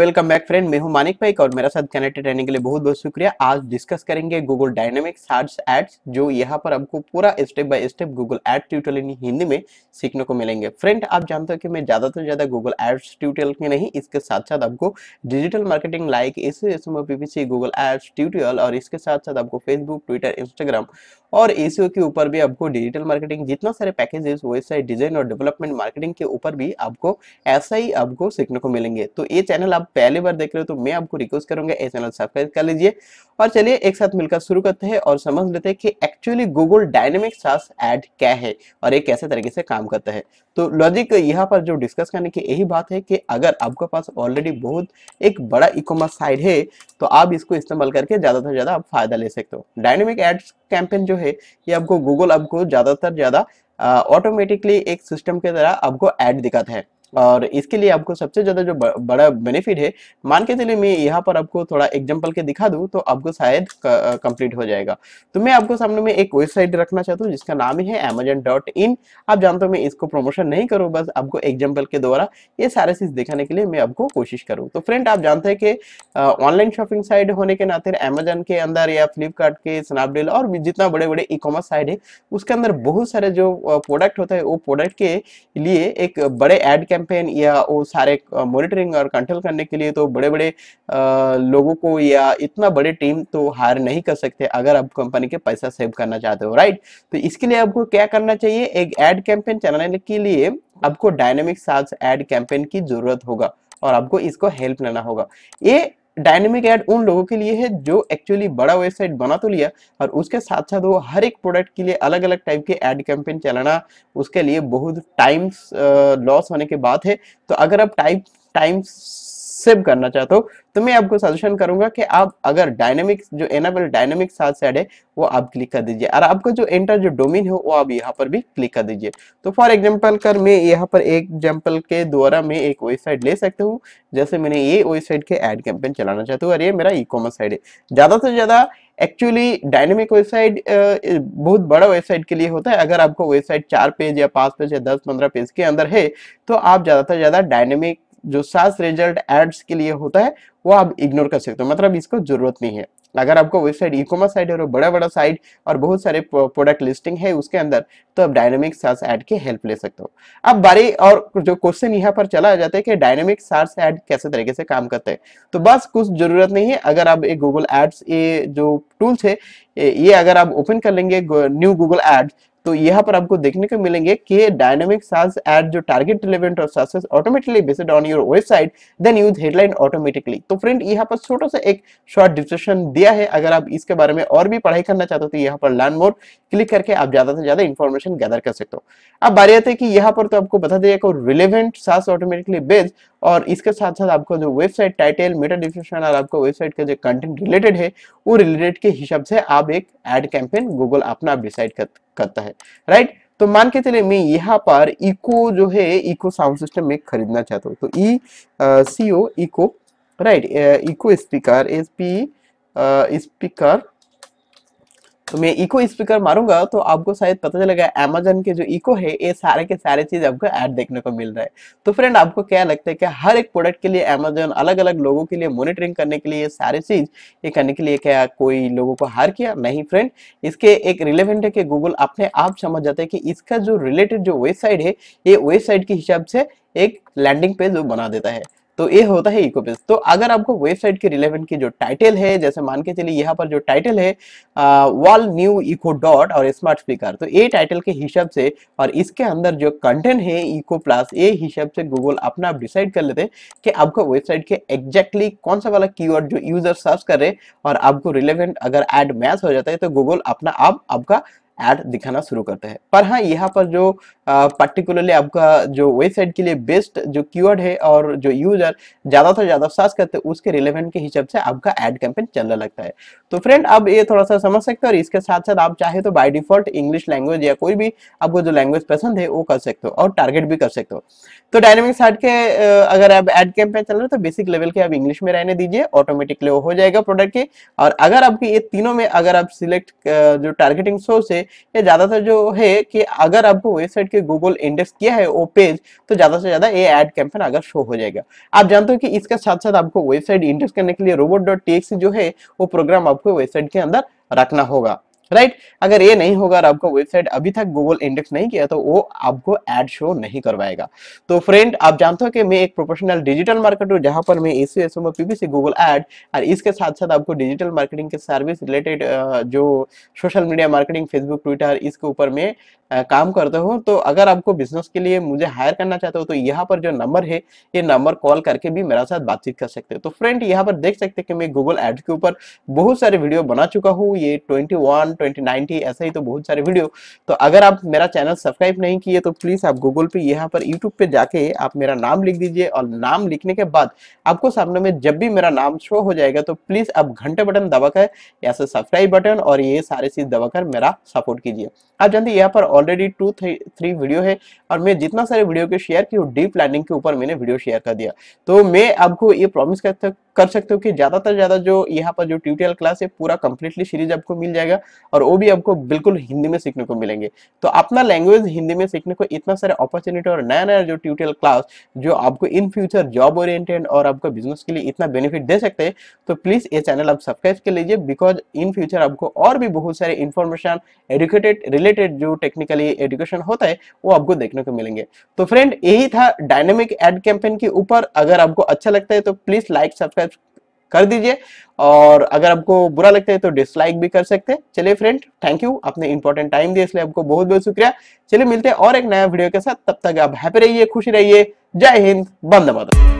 welcome back friend मैं हूं मानिक भाई और मेरा साथ कनेक्टेड रहने के लिए बहुत बहुत शुक्रिया आज डिस्कस करेंगे गूगल डायनेमिक्स सर्च एड्स जो यहां पर आपको पूरा step by step Google ad tutorial Hindi में सीखने को मिलेंगे फ्रेंड आप जानते हो कि मैं ज़्यादा से ज़्यादा गूगल एड्स ट्यूटोरियल में नहीं इसके साथ साथ आपको digital marketing like S S PPC Google ads tutorial और इसके साथ साथ आपको फेसबुक ट्विटर इंस्टाग्राम और एसीओ e के ऊपर भी आपको डिजिटल मार्केटिंग जितना सारे पैकेजेस वेबसाइट डिजाइन और डेवलपमेंट मार्केटिंग के ऊपर भी आपको ऐसा ही आपको सीखने को मिलेंगे तो ये चैनल आप पहली बार देख रहे हो तो मैं आपको रिक्वेस्ट करूंगा ये चैनल सब्सक्राइब कर लीजिए और चलिए एक साथ मिलकर शुरू करते हैं और समझ लेते हैं कि एक्चुअली गूगल डायनेमिक सास एड क्या है और ये कैसे तरीके से काम करता है तो लॉजिक यहाँ पर जो डिस्कस करने की यही बात है कि अगर आपके पास ऑलरेडी बहुत एक बड़ा इकोमर्स साइड है तो आप इसको इस्तेमाल करके ज़्यादा से ज़्यादा आप फायदा ले सकते हो डायनेमिक एड्स कैंपेन जो है ये आपको गूगल आपको ज़्यादातर ज़्यादा ऑटोमेटिकली एक सिस्टम के द्वारा आपको एड दिखाता है और इसके लिए आपको सबसे ज़्यादा जो बड़ा बेनिफिट है मान के चलिए मैं यहाँ पर आपको थोड़ा एग्जाम्पल के दिखा दूँ तो आपको शायद कंप्लीट हो जाएगा तो मैं आपको सामने में एक वेबसाइट रखना चाहता हूँ जिसका नाम है अमेजन डॉट इन आप जानते हो मैं इसको प्रमोशन नहीं करूँ बस आपको एग्जाम्पल के द्वारा ये सारे चीज़ दिखाने के लिए मैं आपको कोशिश करूँ तो फ्रेंड आप जानते हैं कि ऑनलाइन शॉपिंग साइट होने के नाते अमेजन के अंदर या फ्लिपकार्ट के स्नैपडील और जितना बड़े बड़े ई कॉमर्स साइट है उसके अंदर बहुत सारे जो प्रोडक्ट होता है वो प्रोडक्ट के लिए एक बड़े एड कैंपेन या वो सारे मॉनिटरिंग और कंट्रोल करने के लिए तो बड़े बड़े लोगों को या इतना बड़े टीम तो हायर नहीं कर सकते अगर आप कंपनी के पैसा सेव करना चाहते हो राइट तो इसके लिए आपको क्या करना चाहिए एक एड कैंपेन चलाने के लिए आपको डायनेमिक सार्स एड कैंपेन की जरूरत होगा और आपको इसको हेल्प लेना होगा ये डायनेमिक एड उन लोगों के लिए है जो एक्चुअली बड़ा वेबसाइट बना तो लिया और उसके साथ साथ वो हर एक प्रोडक्ट के लिए अलग अलग टाइप के एड कैंपेन चलाना उसके लिए बहुत टाइम्स लॉस होने की बात है तो अगर आप टाइप टाइम सेव करना चाहते हो तो मैं आपको सजेशन करूंगा कि आप अगर डायनेमिक्स जो एनाबल डायनेमिक्स साथ साइड है वो आप क्लिक कर दीजिए और आपको जो एंटर जो डोमेन है वो आप यहाँ पर भी क्लिक कर दीजिए तो फॉर एग्जाम्पल कर मैं यहाँ पर एक एग्जाम्पल के द्वारा मैं एक वेबसाइट ले सकता हूँ जैसे मैंने ये वेबसाइट के एड कैंपेन चलाना चाहता हूँ और ये मेरा ई कॉमर्स साइड है ज़्यादा से ज़्यादा एक्चुअली डायनेमिक वेबसाइट बहुत बड़ा वेबसाइट के लिए होता है अगर आपको वेबसाइट चार पेज या पाँच पेज या दस पंद्रह पेज के अंदर है तो आप ज़्यादा से ज़्यादा डायनेमिक जो सास रिजल्ट एड्स के लिए होता है वो आप इग्नोर कर सकते हो मतलब इसको जरूरत नहीं है अगर आपको वेबसाइट ई कॉमर्स साइट है और बड़ा बड़ा साइट और बहुत सारे प्रोडक्ट लिस्टिंग है उसके अंदर तो आप डायनेमिक सार्स ऐड की हेल्प ले सकते हो अब बारी और जो क्वेश्चन यहाँ पर चला जाता है कि डायनेमिक सार्स ऐड कैसे तरीके से काम करते हैं तो बस कुछ जरूरत नहीं है अगर आप एक गूगल एड्स ये जो टूल्स है ये अगर आप ओपन कर लेंगे न्यू गूगल एड्स तो यहाँ पर आपको देखने को मिलेंगे कि डायनेमिक सार्स एड जो टारगेट रिलेवेंट और searches automatically based on your website then use headline automatically तो फ्रेंड यहाँ पर छोटा सा एक शॉर्ट डिस्क्रिप्शन दिया है अगर आप इसके बारे में और भी पढ़ाई करना चाहते हो तो यहाँ पर लर्न मोर क्लिक करके आप ज्यादा से ज्यादा इन्फॉर्मेशन गैदर कर सकते हो अब बारी आते हैं कि यहाँ पर तो आपको बता दिया रिलेवेंट सास ऑटोमेटिकली बेस्ड और इसके साथ साथ आपको जो वेबसाइट टाइटल मेटा डिस्क्रिप्शन और आपको वेबसाइट का जो कंटेंट रिलेटेड है वो रिलेटेड के हिसाब से आप एक एड कैंपेन गूगल अपना डिसाइड करता है राइट तो मान के चले मैं यहाँ पर इको जो है इको साउंड सिस्टम में खरीदना चाहता हूँ तो E C O Echo right Echo speaker S P speaker तो मैं इको स्पीकर मारूंगा तो आपको शायद पता चलेगा अमेजन के जो इको है ये सारे के सारे चीज आपको ऐड देखने को मिल रहा है तो फ्रेंड आपको क्या लगता है कि हर एक प्रोडक्ट के लिए अमेजन अलग अलग लोगों के लिए मॉनिटरिंग करने के लिए सारे चीज ये करने के लिए क्या कोई लोगों को हार किया नहीं फ्रेंड इसके एक रिलेवेंट है कि गूगल अपने आप समझ जाते हैं कि इसका जो रिलेटेड जो वेबसाइट है ये वेबसाइट के हिसाब से एक लैंडिंग पेज बना देता है तो ये होता है इकोपेज तो अगर आपको वेबसाइट के रिलेवेंट की जो टाइटल है जैसे मान के चलिए यहाँ पर जो टाइटल है वॉल न्यू इको डॉट और स्मार्ट स्पीकर तो ये टाइटल के हिसाब से और इसके अंदर जो कंटेंट है इको प्लस ये हिसाब से गूगल अपना आप डिसाइड कर लेते हैं कि आपको वेबसाइट के एग्जैक्टली exactly कौन सा वाला की जो यूजर सर्च कर रहे और आपको रिलेवेंट अगर एड मैच हो जाता है तो गूगल अपना आप आपका एड दिखाना शुरू करते हैं पर हाँ यहाँ पर जो पर्टिकुलरली आपका जो वेबसाइट के लिए बेस्ट जो कीवर्ड है और जो यूजर ज़्यादा से ज़्यादा सर्च करते हैं उसके रिलेवेंट के हिसाब से आपका एड कैंपेन चलने लगता है तो फ्रेंड अब ये थोड़ा सा समझ सकते हो और इसके साथ साथ आप चाहे तो बाई डिफॉल्ट इंग्लिश लैंग्वेज या कोई भी आपको जो लैंग्वेज पसंद है वो कर सकते हो और टारगेट भी कर सकते हो तो डायनेमिक साइट के अगर आप एड कैंपेन चल रहे हो तो बेसिक लेवल के आप इंग्लिश में रहने दीजिए ऑटोमेटिकली हो जाएगा प्रोडक्ट के और अगर आपकी ये तीनों में अगर आप सिलेक्ट जो टारगेटिंग सोर्स है ये ज़्यादातर जो है कि अगर आपको वेबसाइट के गूगल इंडेक्स किया है वो पेज तो ज़्यादा से ज़्यादा ये एड कैंपेन अगर शो हो जाएगा आप जानते हो कि इसके साथ साथ आपको वेबसाइट इंडेक्स करने के लिए रोबोट डॉट जो है वो प्रोग्राम आपको वेबसाइट के अंदर रखना होगा राइट अगर ये नहीं होगा और आपका वेबसाइट अभी तक गूगल इंडेक्स नहीं किया तो वो आपको एड शो नहीं करवाएगा तो फ्रेंड आप जानते हो कि मैं एक प्रोफेशनल डिजिटल मार्केटर हूँ जहां पर मैं S M PPC Google ad और इसके साथ साथ आपको डिजिटल मार्केटिंग के सर्विस रिलेटेड जो social media marketing Facebook Twitter इसके ऊपर में काम करता हूँ तो अगर आपको बिजनेस के लिए मुझे हायर करना चाहते हो तो यहाँ पर जो नंबर है ये नंबर कॉल करके भी मेरा साथ बातचीत कर सकते हो तो फ्रेंड यहाँ पर देख सकते हैं कि मैं गूगल एड के ऊपर बहुत सारे वीडियो बना चुका हूँ ये ट्वेंटी वन ट्वेंटी ऐसे ही तो बहुत सारे वीडियो तो अगर आप मेरा चैनल सब्सक्राइब नहीं किए तो प्लीज़ आप गूगल पे यहाँ पर यूट्यूब पे जाके आप मेरा नाम लिख दीजिए और नाम लिखने के बाद आपको सामने में जब भी मेरा नाम शो हो जाएगा तो प्लीज़ आप घंटे बटन दबाकर या फिर सब्सक्राइब बटन और ये सारे चीज़ दबाकर मेरा सपोर्ट कीजिए आप जानते यहाँ पर ऑलरेडी टू थ्री वीडियो है और मैं जितना सारे वीडियो के शेयर की डीप लर्निंग के ऊपर मैंने वीडियो शेयर कर दिया तो मैं आपको ये प्रॉमिस करता कर सकते हो कि ज्यादातर ज्यादा जो यहाँ पर जो ट्यूटोरियल क्लास है पूरा कंप्लीटली सीरीज आपको मिल जाएगा और वो भी आपको बिल्कुल हिंदी में सीखने को मिलेंगे तो अपना लैंग्वेज हिंदी में सीखने को इतना सारे अपॉर्चुनिटी और नया नया जो ट्यूटोरियल क्लास जो आपको इन फ्यूचर जॉब ओरिएंटेड और आपको बिजनेस के लिए इतना बेनिफिट दे सकते हैं तो प्लीज ये चैनल आप सब्सक्राइब कर लीजिए बिकॉज इन फ्यूचर आपको और भी बहुत सारे इन्फॉर्मेशन एडुकेटेड रिलेटेड जो टेक्निकली एडुकेशन होता है वो आपको देखने को मिलेंगे तो फ्रेंड यही था डायनेमिक एड कैंपेन के ऊपर अगर आपको अच्छा लगता है तो प्लीज लाइक सब्सक्राइब कर दीजिए और अगर आपको बुरा लगता है तो डिसलाइक भी कर सकते हैं चलिए फ्रेंड थैंक यू आपने इंपॉर्टेंट टाइम दिया इसलिए आपको बहुत बहुत शुक्रिया चलिए मिलते हैं और एक नया वीडियो के साथ तब तक आप हैप्पी रहिए खुशी रहिए जय हिंद बंद माता